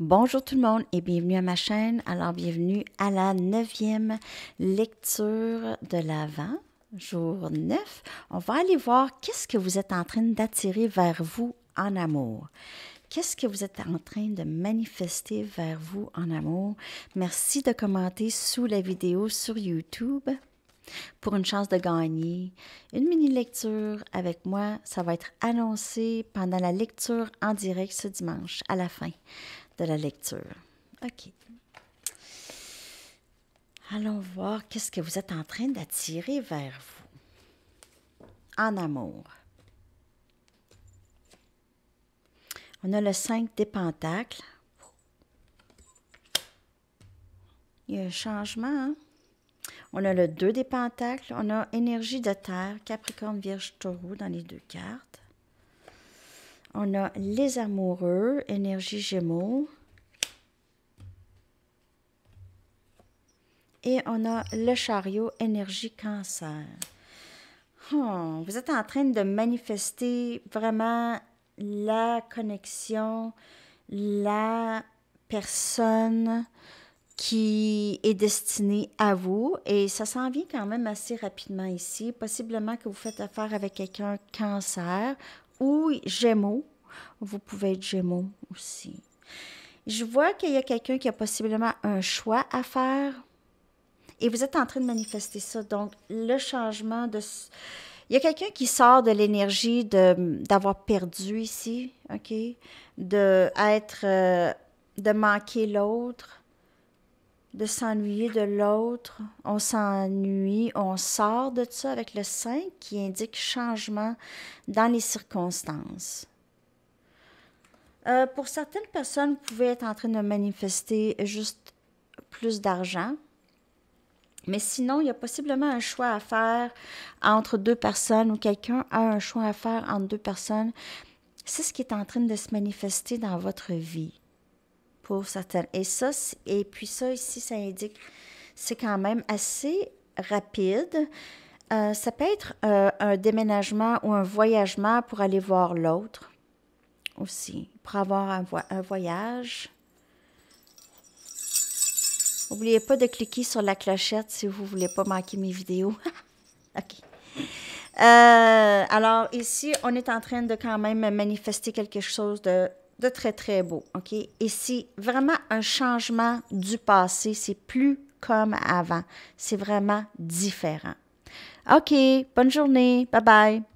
Bonjour tout le monde et bienvenue à ma chaîne. Alors, bienvenue à la neuvième lecture de l'Avent, jour 9. On va aller voir qu'est-ce que vous êtes en train d'attirer vers vous en amour. Qu'est-ce que vous êtes en train de manifester vers vous en amour? Merci de commenter sous la vidéo sur YouTube pour une chance de gagner une mini-lecture avec moi. Ça va être annoncé pendant la lecture en direct ce dimanche à la fin de la lecture. OK. Allons voir qu'est-ce que vous êtes en train d'attirer vers vous en amour. On a le 5 des pentacles. Il y a un changement. Hein? On a le 2 des pentacles. On a énergie de terre, Capricorne, Vierge, Taureau dans les deux cartes. On a les amoureux, énergie gémeaux. Et on a le chariot, énergie cancer. Hmm, vous êtes en train de manifester vraiment la connexion, la personne qui est destinée à vous. Et ça s'en vient quand même assez rapidement ici. Possiblement que vous faites affaire avec quelqu'un cancer ou Gémeaux. Vous pouvez être Gémeaux aussi. Je vois qu'il y a quelqu'un qui a possiblement un choix à faire et vous êtes en train de manifester ça. Donc, le changement de... Il y a quelqu'un qui sort de l'énergie d'avoir perdu ici, OK? De être... Euh, de manquer l'autre de s'ennuyer de l'autre. On s'ennuie, on sort de ça avec le 5 qui indique changement dans les circonstances. Euh, pour certaines personnes, vous pouvez être en train de manifester juste plus d'argent. Mais sinon, il y a possiblement un choix à faire entre deux personnes ou quelqu'un a un choix à faire entre deux personnes. C'est ce qui est en train de se manifester dans votre vie pour certaines. Et puis ça ici, ça indique, c'est quand même assez rapide. Euh, ça peut être euh, un déménagement ou un voyagement pour aller voir l'autre aussi, pour avoir un, voyage. N'oubliez pas de cliquer sur la clochette si vous ne voulez pas manquer mes vidéos. OK. Euh, alors ici, on est en train de quand même manifester quelque chose de de très, très beau. OK? Et c'est vraiment un changement du passé. C'est plus comme avant. C'est vraiment différent. OK, bonne journée. Bye bye.